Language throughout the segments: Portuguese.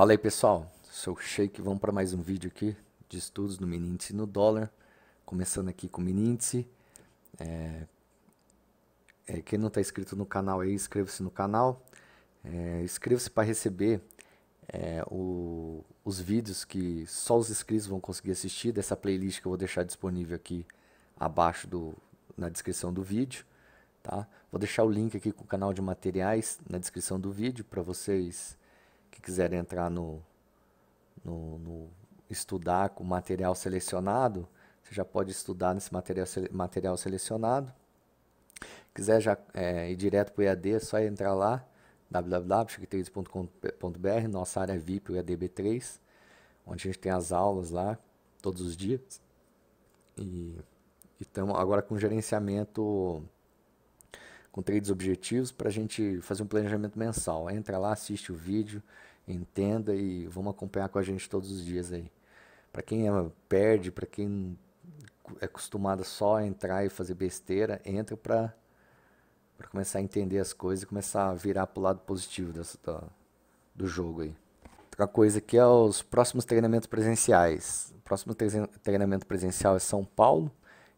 Fala aí pessoal, sou o Sheik, vamos para mais um vídeo aqui de estudos do mini índice no dólar. Começando aqui com o mini índice. É... É, quem não está inscrito no canal aí, inscreva-se no canal. É, inscreva-se para receber é, o, os vídeos que só os inscritos vão conseguir assistir dessa playlist que eu vou deixar disponível aqui abaixo do, na descrição do vídeo. Tá? Vou deixar o link aqui com o canal de materiais na descrição do vídeo para vocês que quiserem entrar no, no, no estudar com material selecionado, você já pode estudar nesse material, material selecionado. Quiser já é, ir direto para o EAD, é só entrar lá, www.chiquitris.com.br, nossa área é VIP, o EADB3, onde a gente tem as aulas lá todos os dias. E estamos agora com gerenciamento com trades objetivos para a gente fazer um planejamento mensal. Entra lá, assiste o vídeo, entenda e vamos acompanhar com a gente todos os dias aí. Para quem é, perde, para quem é acostumado só a entrar e fazer besteira, entra para para começar a entender as coisas e começar a virar para o lado positivo dessa, do jogo aí. Outra coisa aqui é os próximos treinamentos presenciais. O próximo treinamento presencial é São Paulo,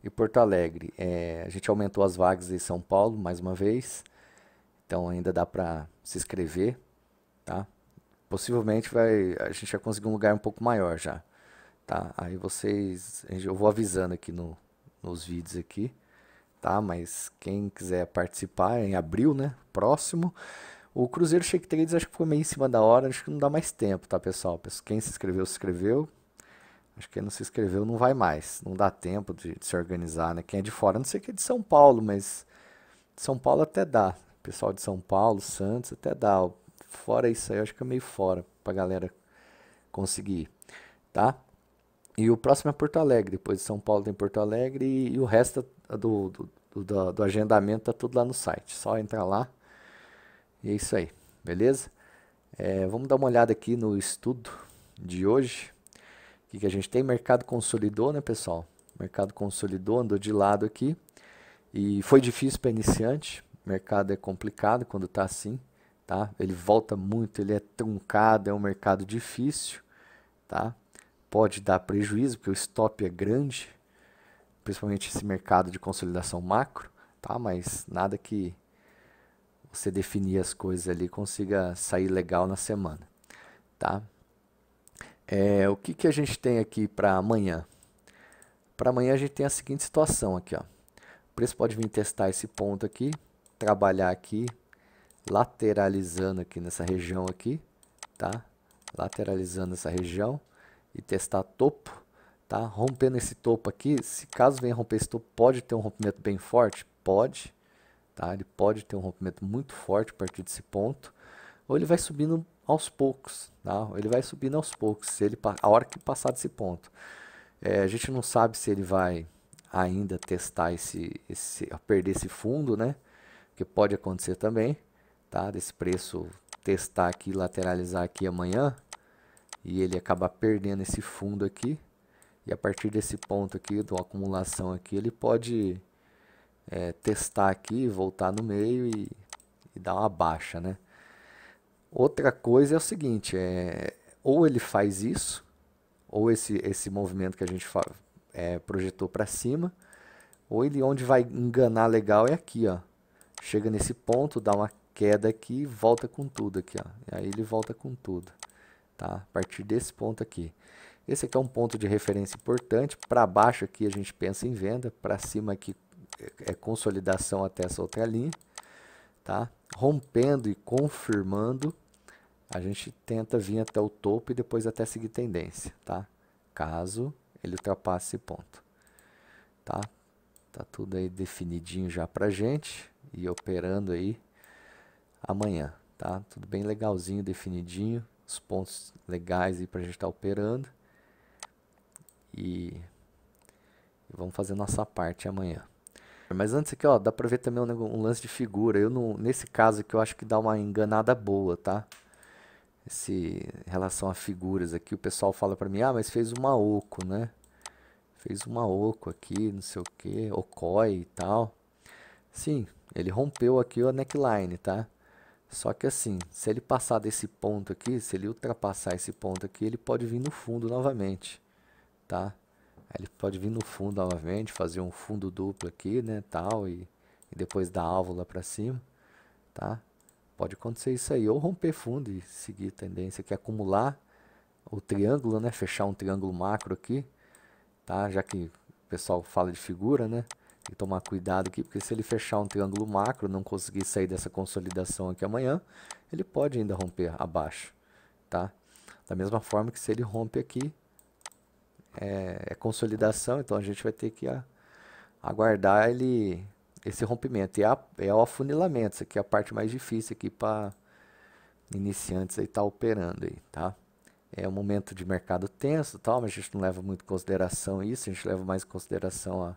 e Porto Alegre. É, a gente aumentou as vagas em São Paulo mais uma vez, então ainda dá para se inscrever, tá? Possivelmente vai, a gente vai conseguir um lugar um pouco maior já, tá? Aí vocês, eu vou avisando aqui no, nos vídeos aqui, tá? Mas quem quiser participar é em abril, né? Próximo. O Cruzeiro Shake Trades acho que foi meio em cima da hora, acho que não dá mais tempo, tá, pessoal? Quem se inscreveu, se inscreveu. Acho que quem é não se inscreveu não vai mais. Não dá tempo de, de se organizar, né? Quem é de fora, não sei que é de São Paulo, mas São Paulo até dá. pessoal de São Paulo, Santos, até dá. Fora isso aí, acho que é meio fora pra galera conseguir, tá? E o próximo é Porto Alegre. Depois de São Paulo tem Porto Alegre e, e o resto é do, do, do, do agendamento tá tudo lá no site. Só entrar lá. E é isso aí, beleza? É, vamos dar uma olhada aqui no estudo de hoje que, que a gente tem? Mercado consolidou, né, pessoal? Mercado consolidou, andou de lado aqui. E foi difícil para iniciante. Mercado é complicado quando está assim, tá? Ele volta muito, ele é truncado, é um mercado difícil, tá? Pode dar prejuízo, porque o stop é grande, principalmente esse mercado de consolidação macro, tá? Mas nada que você definir as coisas ali consiga sair legal na semana, tá? É, o que, que a gente tem aqui para amanhã? Para amanhã a gente tem a seguinte situação aqui. Ó. O preço pode vir testar esse ponto aqui, trabalhar aqui, lateralizando aqui nessa região aqui, tá? Lateralizando essa região e testar topo, tá? Rompendo esse topo aqui, se caso venha romper esse topo, pode ter um rompimento bem forte? Pode, tá? Ele pode ter um rompimento muito forte a partir desse ponto, ou ele vai subindo aos poucos, tá? ele vai subindo aos poucos, se ele, a hora que passar desse ponto. É, a gente não sabe se ele vai ainda testar esse, esse perder esse fundo, né? Que pode acontecer também, tá? Desse preço testar aqui, lateralizar aqui amanhã e ele acabar perdendo esse fundo aqui. E a partir desse ponto aqui, de uma acumulação aqui, ele pode é, testar aqui, voltar no meio e, e dar uma baixa, né? Outra coisa é o seguinte, é, ou ele faz isso, ou esse, esse movimento que a gente é, projetou para cima, ou ele onde vai enganar legal é aqui, ó. Chega nesse ponto, dá uma queda aqui volta com tudo aqui, ó. E aí ele volta com tudo, tá? A partir desse ponto aqui. Esse aqui é um ponto de referência importante. Para baixo aqui a gente pensa em venda, para cima aqui é, é consolidação até essa outra linha, tá? Rompendo e confirmando a gente tenta vir até o topo e depois até seguir tendência, tá? Caso ele ultrapasse esse ponto, tá? Tá tudo aí definidinho já pra gente e operando aí amanhã, tá? Tudo bem legalzinho, definidinho, os pontos legais aí pra gente estar tá operando e vamos fazer nossa parte amanhã. Mas antes aqui, ó, dá pra ver também um, um lance de figura. Eu não, nesse caso aqui, eu acho que dá uma enganada boa, tá? esse em relação a figuras aqui, o pessoal fala para mim: "Ah, mas fez uma oco, né? Fez uma oco aqui, não sei o que, ocoi e tal". Sim, ele rompeu aqui a neckline, tá? Só que assim, se ele passar desse ponto aqui, se ele ultrapassar esse ponto aqui, ele pode vir no fundo novamente, tá? Ele pode vir no fundo novamente, fazer um fundo duplo aqui, né, tal, e, e depois dar a válvula para cima, tá? Pode acontecer isso aí, ou romper fundo e seguir tendência que acumular o triângulo, né? Fechar um triângulo macro aqui, tá? Já que o pessoal fala de figura, né? Tem que tomar cuidado aqui, porque se ele fechar um triângulo macro, não conseguir sair dessa consolidação aqui amanhã, ele pode ainda romper abaixo, tá? Da mesma forma que se ele rompe aqui, é, é consolidação, então a gente vai ter que a, aguardar ele esse rompimento. E é, a, é o afunilamento, isso aqui é a parte mais difícil aqui para iniciantes aí tá operando aí, tá? É um momento de mercado tenso, tal, mas a gente não leva muito em consideração isso, a gente leva mais em consideração a,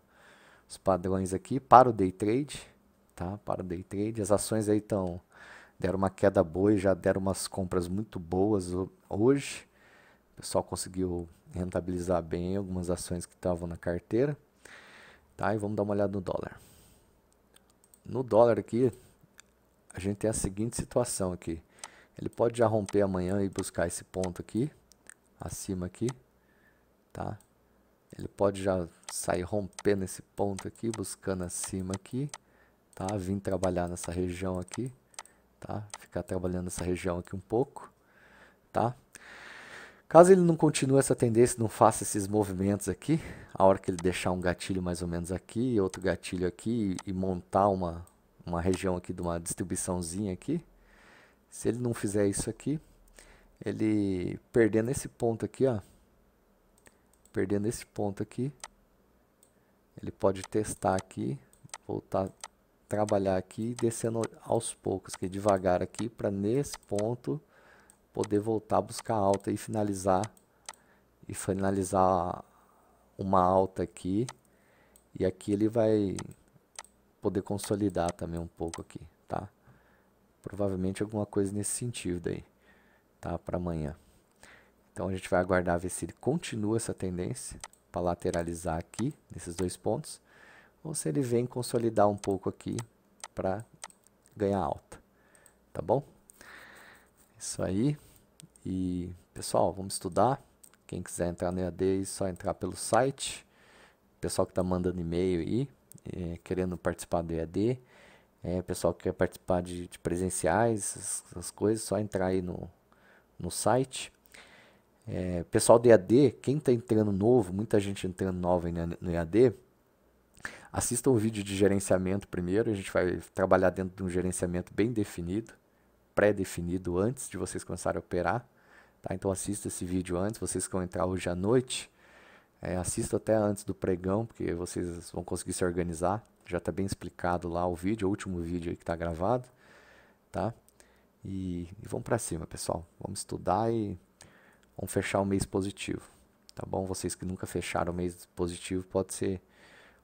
os padrões aqui para o day trade, tá? Para o day trade, as ações aí estão deram uma queda boa e já deram umas compras muito boas hoje. O pessoal conseguiu rentabilizar bem algumas ações que estavam na carteira. Tá? E vamos dar uma olhada no dólar no dólar aqui, a gente tem a seguinte situação aqui. Ele pode já romper amanhã e buscar esse ponto aqui, acima aqui, tá? Ele pode já sair rompendo esse ponto aqui, buscando acima aqui, tá? Vim trabalhar nessa região aqui, tá? Ficar trabalhando essa região aqui um pouco, tá? Caso ele não continue essa tendência, não faça esses movimentos aqui, a hora que ele deixar um gatilho mais ou menos aqui, outro gatilho aqui e montar uma, uma região aqui de uma distribuiçãozinha aqui, se ele não fizer isso aqui, ele perdendo esse ponto aqui, ó, perdendo esse ponto aqui, ele pode testar aqui, voltar trabalhar aqui descendo aos poucos, que devagar aqui para nesse ponto poder voltar a buscar alta e finalizar e finalizar uma alta aqui e aqui ele vai poder consolidar também um pouco aqui, tá? Provavelmente alguma coisa nesse sentido aí, tá? Para amanhã. Então a gente vai aguardar ver se ele continua essa tendência para lateralizar aqui nesses dois pontos ou se ele vem consolidar um pouco aqui para ganhar alta, tá bom? Isso aí. E, pessoal, vamos estudar. Quem quiser entrar no EAD, é só entrar pelo site. O pessoal que está mandando e-mail aí, é, querendo participar do EAD. É, pessoal que quer participar de, de presenciais, essas, essas coisas, só entrar aí no, no site. É, pessoal do EAD, quem está entrando novo, muita gente entrando nova no EAD, assista o um vídeo de gerenciamento primeiro, a gente vai trabalhar dentro de um gerenciamento bem definido pré-definido antes de vocês começarem a operar. Tá? Então assista esse vídeo antes, vocês que vão entrar hoje à noite, é, assista até antes do pregão, porque vocês vão conseguir se organizar. Já está bem explicado lá o vídeo, o último vídeo que está gravado. Tá? E, e vamos para cima, pessoal. Vamos estudar e vamos fechar o mês positivo. Tá bom? Vocês que nunca fecharam o mês positivo, pode ser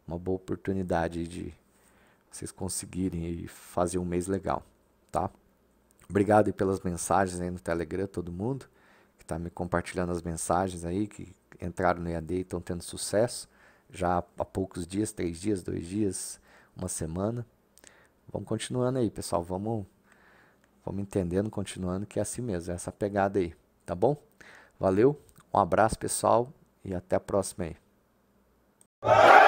uma boa oportunidade de vocês conseguirem fazer um mês legal, tá? Obrigado aí pelas mensagens aí no Telegram, todo mundo que está me compartilhando as mensagens aí, que entraram no EAD e estão tendo sucesso já há poucos dias, três dias, dois dias, uma semana. Vamos continuando aí, pessoal. Vamos, vamos entendendo, continuando que é assim mesmo, é essa pegada aí, tá bom? Valeu, um abraço, pessoal, e até a próxima aí.